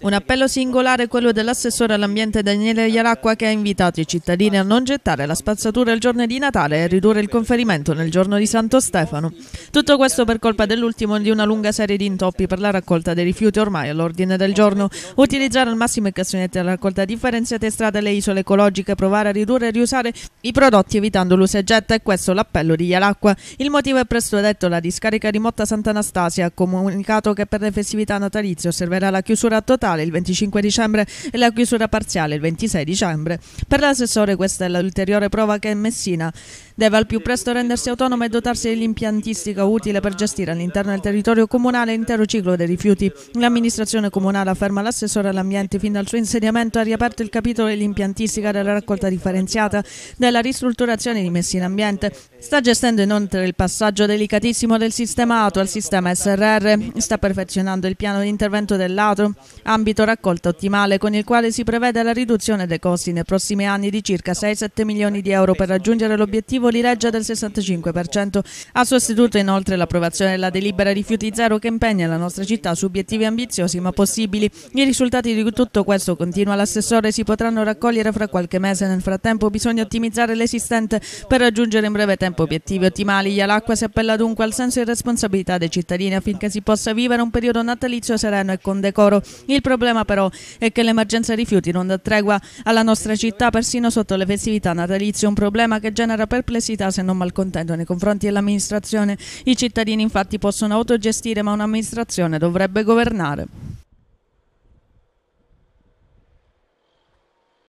Un appello singolare è quello dell'assessore all'ambiente Daniele Iaracqua che ha invitato i cittadini a non gettare la spazzatura il giorno di Natale e a ridurre il conferimento nel giorno di Santo Stefano. Tutto questo per colpa dell'ultimo di una lunga serie di intoppi per la raccolta dei rifiuti ormai all'ordine del giorno. Utilizzare al massimo i cassonetti alla raccolta differenziata e strade alle isole ecologiche, provare a ridurre e riusare i prodotti evitando l'usa e getta è questo l'appello di Iaracqua. Il motivo è presto detto, la discarica di Motta Sant'Anastasia ha comunicato che per le festività natalizie osserverà la chiusura totale il 25 dicembre e la chiusura parziale il 26 dicembre. Per l'assessore questa è l'ulteriore prova che Messina deve al più presto rendersi autonoma e dotarsi dell'impiantistica utile per gestire all'interno del territorio comunale l'intero ciclo dei rifiuti. L'amministrazione comunale, afferma l'assessore all'ambiente, fin dal suo insediamento ha riaperto il capitolo dell'impiantistica della raccolta differenziata, della ristrutturazione di messi in ambiente. Sta gestendo inoltre il passaggio delicatissimo del sistema ATO al sistema SRR, sta perfezionando il piano di intervento dell'ATO, ambito raccolta ottimale con il quale si prevede la riduzione dei costi nei prossimi anni di circa 6-7 milioni di euro per raggiungere l'obiettivo Polireggio del 65% ha sostituito inoltre l'approvazione della delibera rifiuti zero che impegna la nostra città su obiettivi ambiziosi ma possibili. I risultati di tutto questo, continua l'assessore, si potranno raccogliere fra qualche mese. Nel frattempo bisogna ottimizzare l'esistente per raggiungere in breve tempo obiettivi ottimali. Ialacqua si appella dunque al senso di responsabilità dei cittadini affinché si possa vivere un periodo natalizio sereno e con decoro. Il problema però è che l'emergenza rifiuti non dà tregua alla nostra città persino sotto le festività natalizie, un problema che genera perplessità perplessità se non malcontento nei confronti dell'amministrazione. I cittadini infatti possono autogestire ma un'amministrazione dovrebbe governare.